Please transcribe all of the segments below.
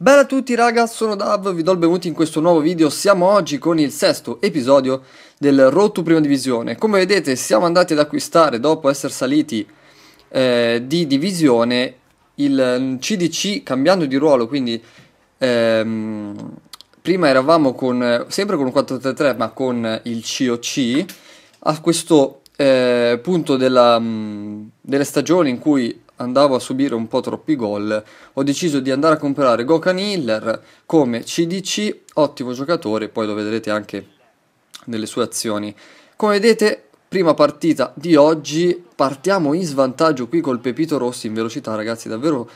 Bella a tutti ragazzi, sono Dav, vi do il benvenuto in questo nuovo video, siamo oggi con il sesto episodio del Road to Prima Divisione. Come vedete siamo andati ad acquistare, dopo essere saliti eh, di divisione, il CDC cambiando di ruolo, quindi ehm, prima eravamo con, sempre con un 433 ma con il COC, a questo eh, punto della, mh, mm, delle stagioni in cui andavo a subire un po' troppi gol, ho deciso di andare a comprare Gokan Hiller come CDC, ottimo giocatore, poi lo vedrete anche nelle sue azioni. Come vedete, prima partita di oggi, partiamo in svantaggio qui col Pepito Rossi in velocità, ragazzi, davvero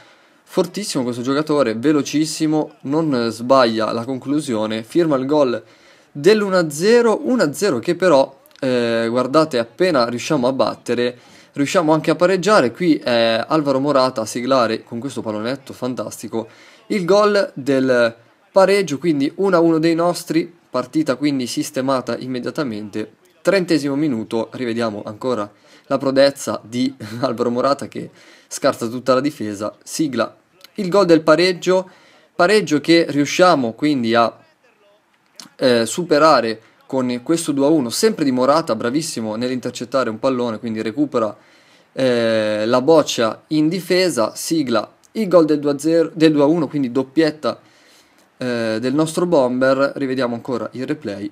fortissimo questo giocatore, velocissimo, non sbaglia la conclusione, firma il gol dell'1-0, 1-0 che però, eh, guardate, appena riusciamo a battere riusciamo anche a pareggiare. Qui è Alvaro Morata a siglare con questo pallonetto fantastico il gol del pareggio, quindi 1-1 dei nostri, partita quindi sistemata immediatamente. Trentesimo minuto, rivediamo ancora la prodezza di Alvaro Morata che scarta tutta la difesa, sigla il gol del pareggio, pareggio che riusciamo quindi a eh, superare con questo 2-1, sempre di Morata, bravissimo nell'intercettare un pallone, quindi recupera eh, la boccia in difesa, sigla il gol del 2-0, del 2-1, quindi doppietta eh, del nostro bomber, rivediamo ancora il replay.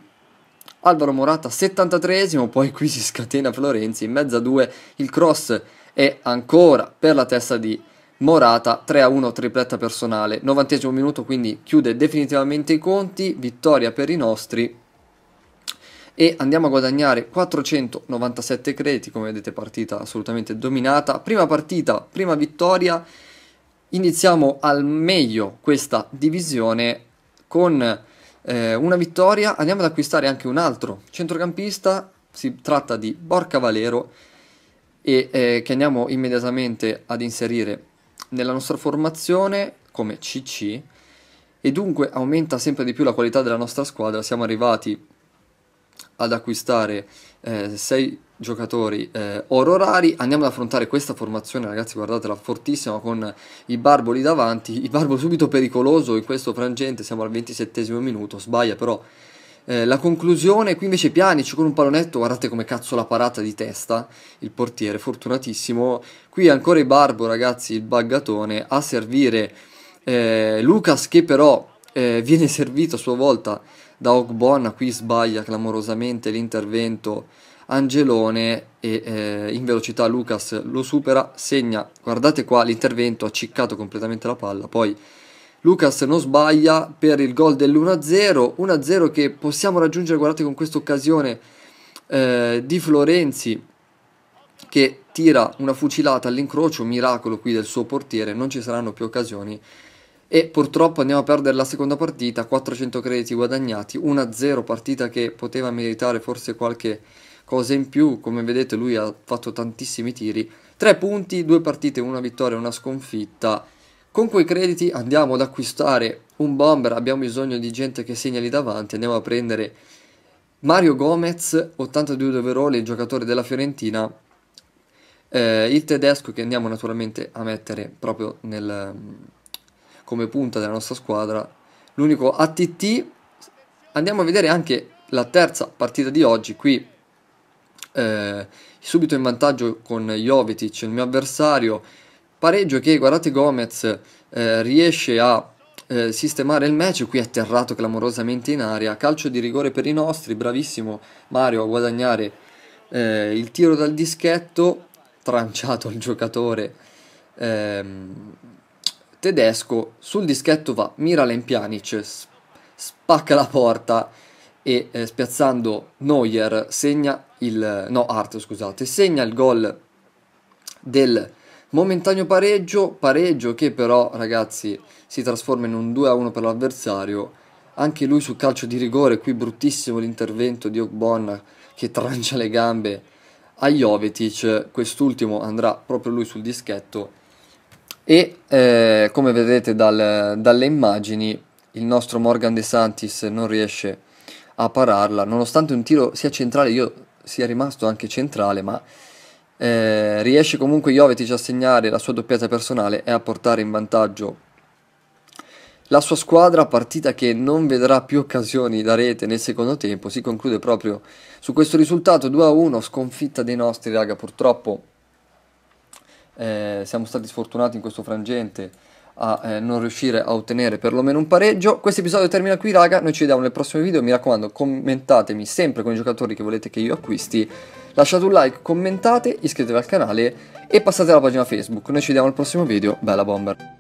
Alvaro Morata 73esimo, poi qui si scatena Florenzi in mezzo a 2, il cross è ancora per la testa di Morata 3-1 tripletta personale. 90 minuto quindi chiude definitivamente i conti, vittoria per i nostri e andiamo a guadagnare 497 crediti, come vedete partita assolutamente dominata, prima partita, prima vittoria, iniziamo al meglio questa divisione con eh, una vittoria, andiamo ad acquistare anche un altro centrocampista, si tratta di Borca Valero e eh, che andiamo immediatamente ad inserire nella nostra formazione come CC e dunque aumenta sempre di più la qualità della nostra squadra, siamo arrivati ad acquistare 6 eh, giocatori eh, oro rari. Andiamo ad affrontare questa formazione, ragazzi, guardatela fortissima con i Barboli davanti. I Barboli subito pericoloso in questo frangente, siamo al 27 minuto, sbaglia però eh, la conclusione. Qui invece Pianici con un pallonetto, guardate come cazzo la parata di testa, il portiere, fortunatissimo. Qui ancora i Barbo, ragazzi, il baggatone a servire eh, Lucas che però eh, viene servito a sua volta da Ogbonna, qui sbaglia clamorosamente l'intervento Angelone e eh, in velocità Lucas lo supera, segna, guardate qua l'intervento ha ciccato completamente la palla, poi Lucas non sbaglia per il gol dell'1-0, 1-0 che possiamo raggiungere, guardate con questa occasione eh, di Florenzi che tira una fucilata all'incrocio, miracolo qui del suo portiere, non ci saranno più occasioni e purtroppo andiamo a perdere la seconda partita, 400 crediti guadagnati, 1-0 partita che poteva meritare forse qualche cosa in più, come vedete lui ha fatto tantissimi tiri, 3 punti, 2 partite, una vittoria e una sconfitta. Con quei crediti andiamo ad acquistare un bomber, abbiamo bisogno di gente che segna lì davanti, andiamo a prendere Mario Gomez, 82 overall, il giocatore della Fiorentina, eh, il tedesco che andiamo naturalmente a mettere proprio nel come punta della nostra squadra, l'unico ATT. Andiamo a vedere anche la terza partita di oggi, qui eh, subito in vantaggio con Jovetic, il mio avversario, pareggio che guardate Gomez eh, riesce a eh, sistemare il match, qui è atterrato clamorosamente in aria, calcio di rigore per i nostri, bravissimo Mario a guadagnare eh, il tiro dal dischetto, tranciato il giocatore ehm, tedesco sul dischetto va Miralem Pjanic, spacca la porta e eh, spiazzando Neuer segna il, no, Art, scusate, segna il gol del momentaneo pareggio, pareggio che però ragazzi si trasforma in un 2-1 per l'avversario, anche lui sul calcio di rigore, qui bruttissimo l'intervento di Ogbonna che trancia le gambe a Jovetic, quest'ultimo andrà proprio lui sul dischetto e eh, come vedete dal, dalle immagini il nostro Morgan De Santis non riesce a pararla nonostante un tiro sia centrale io sia rimasto anche centrale ma eh, riesce comunque Jovetic a segnare la sua doppiata personale e a portare in vantaggio la sua squadra partita che non vedrà più occasioni da rete nel secondo tempo si conclude proprio su questo risultato 2-1 sconfitta dei nostri raga purtroppo eh, siamo stati sfortunati in questo frangente a eh, non riuscire a ottenere perlomeno un pareggio. Questo episodio termina qui raga, noi ci vediamo nel prossimo video, mi raccomando commentatemi sempre con i giocatori che volete che io acquisti, lasciate un like, commentate, iscrivetevi al canale e passate alla pagina Facebook. Noi ci vediamo al prossimo video, bella bomber!